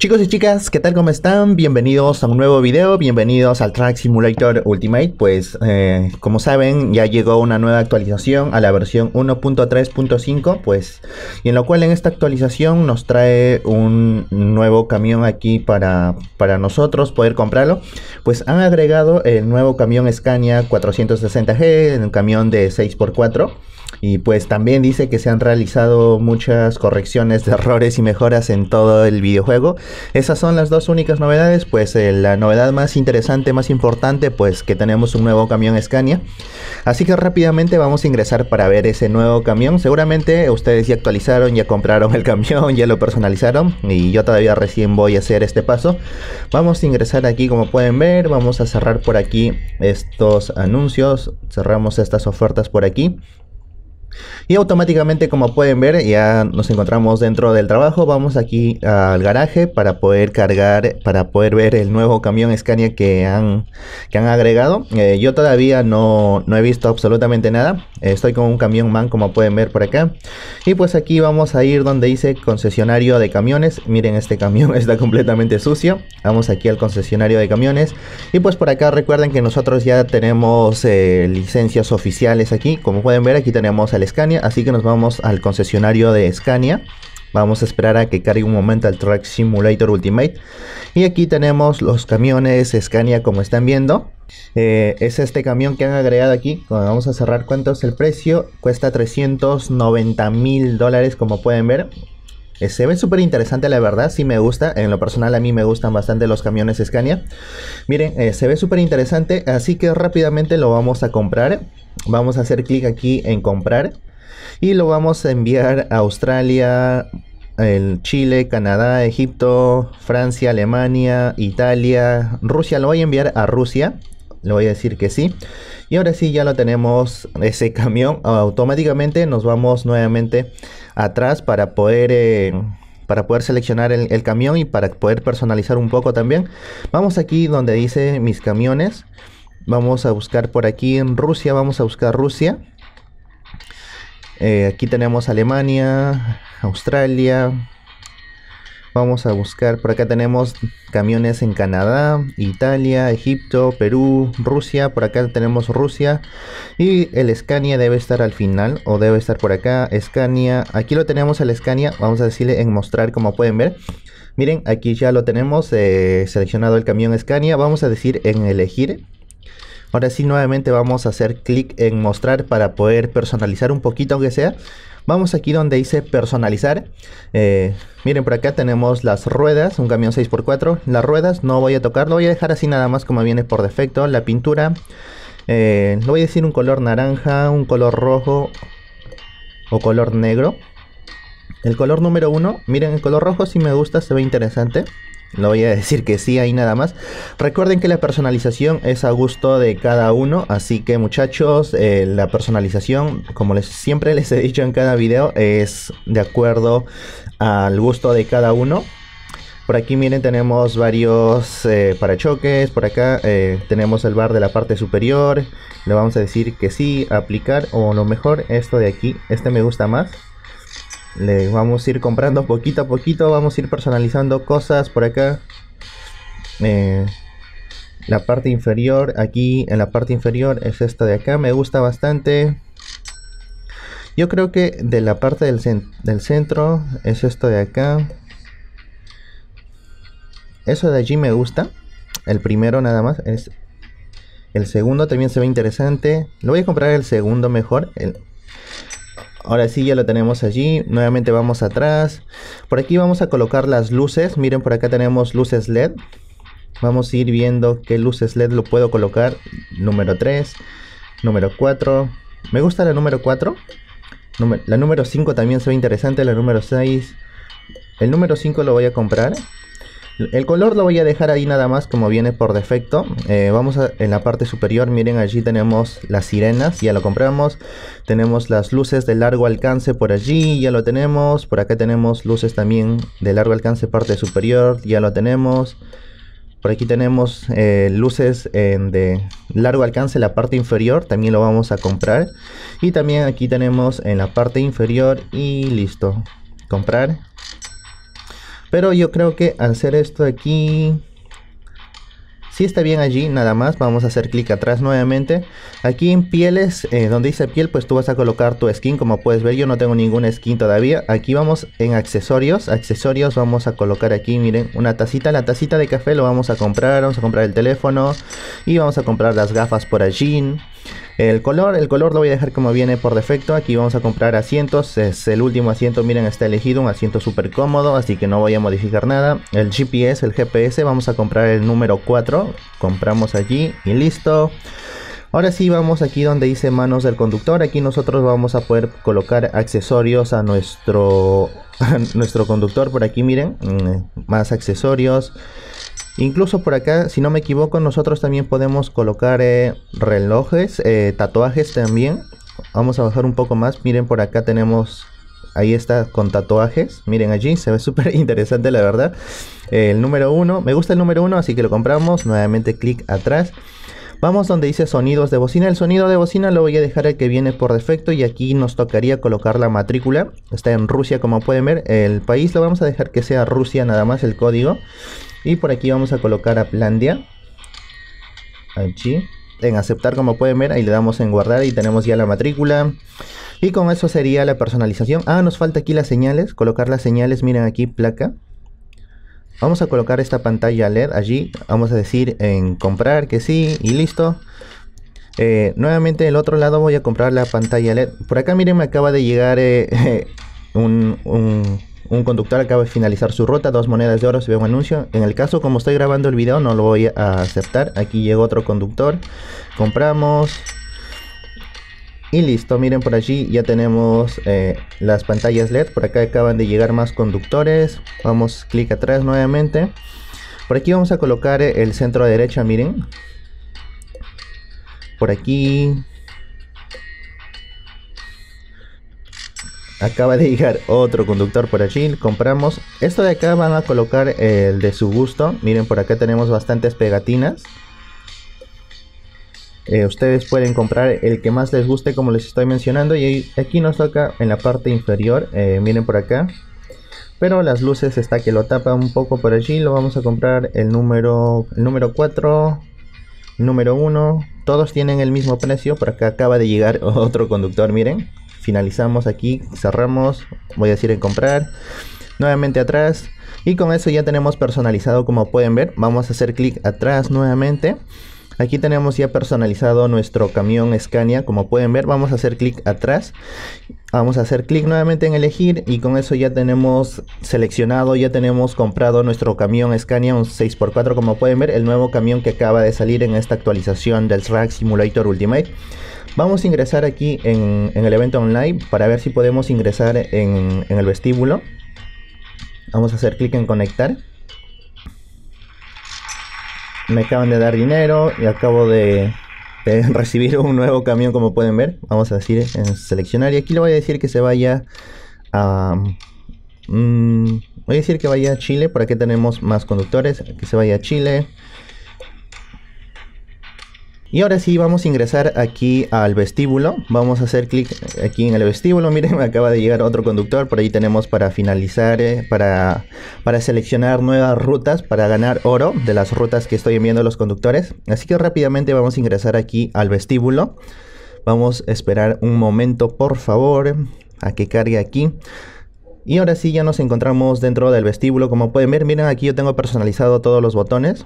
Chicos y chicas, ¿qué tal? ¿Cómo están? Bienvenidos a un nuevo video, bienvenidos al Track Simulator Ultimate. Pues, eh, como saben, ya llegó una nueva actualización a la versión 1.3.5, pues, y en lo cual en esta actualización nos trae un nuevo camión aquí para, para nosotros poder comprarlo. Pues han agregado el nuevo camión Scania 460G, un camión de 6x4. Y pues también dice que se han realizado muchas correcciones de errores y mejoras en todo el videojuego. Esas son las dos únicas novedades, pues eh, la novedad más interesante, más importante, pues que tenemos un nuevo camión Scania. Así que rápidamente vamos a ingresar para ver ese nuevo camión. Seguramente ustedes ya actualizaron, ya compraron el camión, ya lo personalizaron y yo todavía recién voy a hacer este paso. Vamos a ingresar aquí como pueden ver, vamos a cerrar por aquí estos anuncios, cerramos estas ofertas por aquí y automáticamente, como pueden ver, ya nos encontramos dentro del trabajo. Vamos aquí al garaje para poder cargar, para poder ver el nuevo camión Scania que han, que han agregado. Eh, yo todavía no, he visto absolutamente nada. Eh, estoy con un camión MAN, como pueden ver por acá. Y pues aquí vamos a ir donde dice concesionario de camiones. Miren, este camión está completamente sucio. Vamos aquí al concesionario de camiones. Y pues por acá recuerden que nosotros ya tenemos eh, licencias oficiales aquí. Como pueden ver, aquí tenemos Scania, así que nos vamos al concesionario de Scania. Vamos a esperar a que cargue un momento al Track Simulator Ultimate. Y aquí tenemos los camiones Scania como están viendo. Eh, es este camión que han agregado aquí. Vamos a cerrar cuánto es el precio. Cuesta 390 mil dólares como pueden ver se ve súper interesante, la verdad, sí me gusta. En lo personal a mí me gustan bastante los camiones Scania. Miren, eh, se ve súper interesante, así que rápidamente lo vamos a comprar. Vamos a hacer clic aquí en comprar. Y lo vamos a enviar a Australia, el Chile, Canadá, Egipto, Francia, Alemania, Italia, Rusia. Lo voy a enviar a Rusia le voy a decir que sí. Y ahora sí, ya lo tenemos ese camión. Automáticamente nos vamos nuevamente atrás para poder... Eh, para poder seleccionar el, camión y para poder personalizar un poco también. Vamos aquí donde dice mis camiones. Vamos a buscar por aquí en Rusia. Vamos a buscar Rusia. Eh, aquí tenemos Alemania, Australia, Vamos a buscar, por acá tenemos camiones en Canadá, Italia, Egipto, Perú, Rusia, por acá tenemos Rusia y el Scania debe estar al final o debe estar por acá, Scania, aquí lo tenemos el Scania, vamos a decirle en mostrar como pueden ver. Miren, aquí ya lo tenemos eh, seleccionado el camión Scania, vamos a decir en elegir Ahora sí, nuevamente vamos a hacer clic en mostrar para poder personalizar un poquito aunque sea Vamos aquí donde dice personalizar. Eh, miren, por acá tenemos las ruedas, un camión 6x4. Las ruedas no voy a tocar, lo voy a dejar así nada más como viene por defecto. La pintura, eh, lo voy a decir un color naranja, un color rojo o color negro. El color número 1, miren, el color rojo si me gusta, se ve interesante. No voy a decir que sí ahí nada más. Recuerden que la personalización es a gusto de cada uno, así que muchachos, eh, la personalización, como les, siempre les he dicho en cada video, es de acuerdo al gusto de cada uno. Por aquí miren tenemos varios eh, parachoques, por acá eh, tenemos el bar de la parte superior, le vamos a decir que sí, aplicar o lo mejor esto de aquí, este me gusta más le vamos a ir comprando poquito a poquito, vamos a ir personalizando cosas por acá. Eh, la parte inferior, aquí en la parte inferior es esta de acá, me gusta bastante. Yo creo que de la parte del, centro es esto de acá. Eso de allí me gusta. El primero nada más es... El segundo también se ve interesante. Lo voy a comprar el segundo mejor. El, Ahora sí, ya lo tenemos allí. Nuevamente vamos atrás. Por aquí vamos a colocar las luces. Miren, por acá tenemos luces LED. Vamos a ir viendo qué luces LED lo puedo colocar. Número 3, número 4. Me gusta la número 4. La número 5 también se ve interesante. La número 6. El número 5 lo voy a comprar. El color lo voy a dejar ahí nada más como viene por defecto. Eh, vamos en la parte superior, miren allí tenemos las sirenas, ya lo compramos. Tenemos las luces de largo alcance por allí, ya lo tenemos. Por acá tenemos luces también de largo alcance parte superior, ya lo tenemos. Por aquí tenemos eh, luces de largo alcance, la parte inferior, también lo vamos a comprar. Y también aquí tenemos en la parte inferior y listo, comprar. Pero yo creo que al hacer esto aquí... Si sí está bien allí, nada más. Vamos a hacer clic atrás nuevamente. Aquí en pieles, eh, donde dice piel, pues tú vas a colocar tu skin. Como puedes ver, yo no tengo ninguna skin todavía. Aquí vamos en accesorios. Accesorios vamos a colocar aquí, miren, una tacita. La tacita de café lo vamos a comprar. Vamos a comprar el teléfono. Y vamos a comprar las gafas por allí. El color, el color lo voy a dejar como viene por defecto. Aquí vamos a comprar asientos. Es el último asiento, miren, está elegido un asiento súper cómodo, así que no voy a modificar nada. El GPS, el GPS, vamos a comprar el número 4. Compramos allí y listo. Ahora sí vamos aquí donde dice manos del conductor. Aquí nosotros vamos a poder colocar accesorios a nuestro, nuestro conductor. Por aquí miren, mm, más accesorios. Incluso por acá, si no me equivoco, nosotros también podemos colocar eh, relojes, eh, tatuajes también. Vamos a bajar un poco más. Miren, por acá tenemos... Ahí está con tatuajes. Miren allí, se ve súper interesante la verdad. Eh, el número 1, me gusta el número 1, así que lo compramos. Nuevamente clic atrás. Vamos donde dice sonidos de bocina. El sonido de bocina lo voy a dejar el que viene por defecto y aquí nos tocaría colocar la matrícula. Está en Rusia como pueden ver. El país lo vamos a dejar que sea Rusia nada más el código. Y por aquí vamos a colocar a Plandia. Allí. En aceptar como pueden ver, ahí le damos en guardar y tenemos ya la matrícula. Y con eso sería la personalización. Ah, nos falta aquí las señales. Colocar las señales, miren aquí, placa. Vamos a colocar esta pantalla LED allí. Vamos a decir en comprar que sí y listo. Eh, nuevamente el otro lado voy a comprar la pantalla LED. Por acá miren me acaba de llegar eh, un, un conductor acaba de finalizar su ruta, dos monedas de oro, se ve un anuncio. En el caso, como estoy grabando el video, no lo voy a aceptar. Aquí llegó otro conductor, compramos. Y listo, miren por allí ya tenemos eh, las pantallas LED. Por acá acaban de llegar más conductores. Vamos clic atrás nuevamente. Por aquí vamos a colocar el centro a derecha, miren. Por aquí Acaba de llegar otro conductor por allí. Compramos. Esto de acá van a colocar el de su gusto. Miren, por acá tenemos bastantes pegatinas. Eh, ustedes pueden comprar el que más les guste como les estoy mencionando. Y aquí nos toca en la parte inferior. Eh, miren por acá. Pero las luces está que lo tapa un poco por allí. Lo vamos a comprar el número, el número 4. Número 1. Todos tienen el mismo precio. Por acá acaba de llegar otro conductor. Miren finalizamos aquí, cerramos, voy a decir en comprar, nuevamente atrás y con eso ya tenemos personalizado como pueden ver, vamos a hacer clic atrás nuevamente. Aquí tenemos ya personalizado nuestro camión Scania, como pueden ver, vamos a hacer clic atrás, vamos a hacer clic nuevamente en elegir y con eso ya tenemos seleccionado, ya tenemos comprado nuestro camión Scania, un 6x4 como pueden ver, el nuevo camión que acaba de salir en esta actualización del Rack Simulator Ultimate. Vamos a ingresar aquí en, el evento online para ver si podemos ingresar en, el vestíbulo. Vamos a hacer clic en conectar. Me acaban de dar dinero y acabo de, recibir un nuevo camión como pueden ver. Vamos a decir en seleccionar y aquí le voy a decir que se vaya a... Mm, voy a decir que vaya a Chile, por aquí tenemos más conductores, que se vaya a Chile. Y ahora sí, vamos a ingresar aquí al vestíbulo. Vamos a hacer clic aquí en el vestíbulo. Miren, me acaba de llegar otro conductor. Por ahí tenemos para finalizar, eh, para, para seleccionar nuevas rutas, para ganar oro de las rutas que estoy enviando los conductores. Así que rápidamente vamos a ingresar aquí al vestíbulo. Vamos a esperar un momento, por favor, a que cargue aquí. Y ahora sí, ya nos encontramos dentro del vestíbulo. Como pueden ver, miren, aquí yo tengo personalizado todos los botones.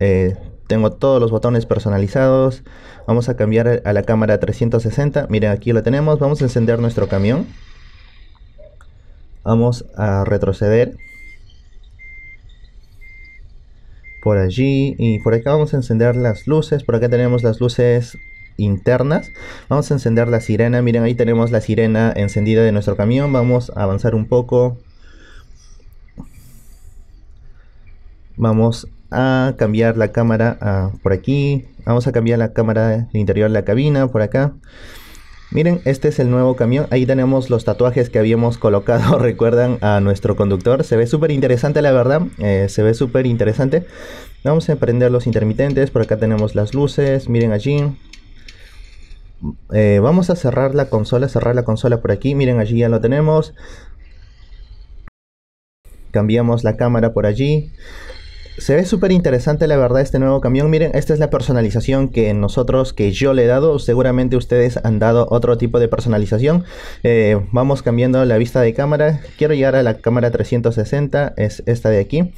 Eh, tengo todos los botones personalizados. Vamos a cambiar a la cámara 360. Miren, aquí lo tenemos. Vamos a encender nuestro camión. Vamos a retroceder. Por allí. Y por acá vamos a encender las luces. Por acá tenemos las luces internas. Vamos a encender la sirena. Miren, ahí tenemos la sirena encendida de nuestro camión. Vamos a avanzar un poco. Vamos a cambiar la cámara por aquí. Vamos a cambiar la cámara del interior de la cabina por acá. Miren, este es el nuevo camión. Ahí tenemos los tatuajes que habíamos colocado, recuerdan, a nuestro conductor. Se ve súper interesante, la verdad. Eh, se ve súper interesante. Vamos a prender los intermitentes. Por acá tenemos las luces. Miren allí. Eh, vamos a cerrar la consola, cerrar la consola por aquí. Miren, allí ya lo tenemos. Cambiamos la cámara por allí. Se ve súper interesante la verdad este nuevo camión. Miren, esta es la personalización que nosotros, que yo le he dado. Seguramente ustedes han dado otro tipo de personalización. Eh, vamos cambiando la vista de cámara. Quiero llegar a la cámara 360, es esta de aquí.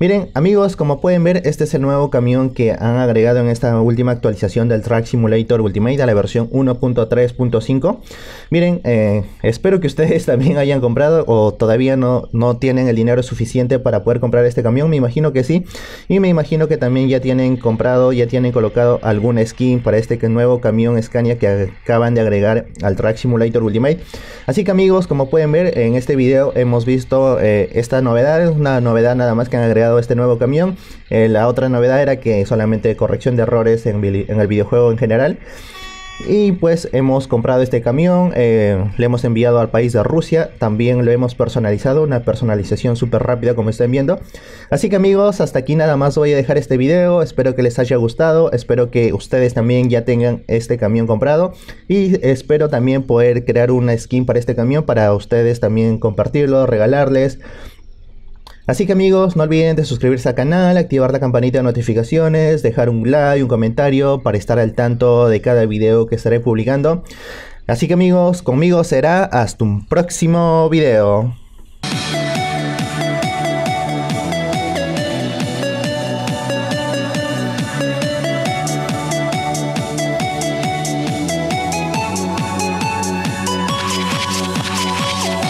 Miren amigos, como pueden ver, este es el nuevo camión que han agregado en esta última actualización del Track Simulator Ultimate a la versión 1.3.5. Miren, eh, espero que ustedes también hayan comprado o todavía no, no tienen el dinero suficiente para poder comprar este camión. Me imagino que sí, y me imagino que también ya tienen comprado, ya tienen colocado algún skin para este nuevo camión Scania que acaban de agregar al Track Simulator Ultimate. Así que amigos, como pueden ver en este video hemos visto eh, esta novedad, es una novedad nada más que han agregado este nuevo camión. Eh, la otra novedad era que solamente corrección de errores en el videojuego en general. Y pues hemos comprado este camión, eh, le hemos enviado al país de Rusia, también lo hemos personalizado, una personalización súper rápida como están viendo. Así que amigos, hasta aquí nada más voy a dejar este video, espero que les haya gustado, espero que ustedes también ya tengan este camión comprado y espero también poder crear una skin para este camión para ustedes también compartirlo, regalarles. Así que amigos, no olviden de suscribirse al canal, activar la campanita de notificaciones, dejar un like, un comentario para estar al tanto de cada video que estaré publicando. Así que amigos, conmigo será hasta un próximo video.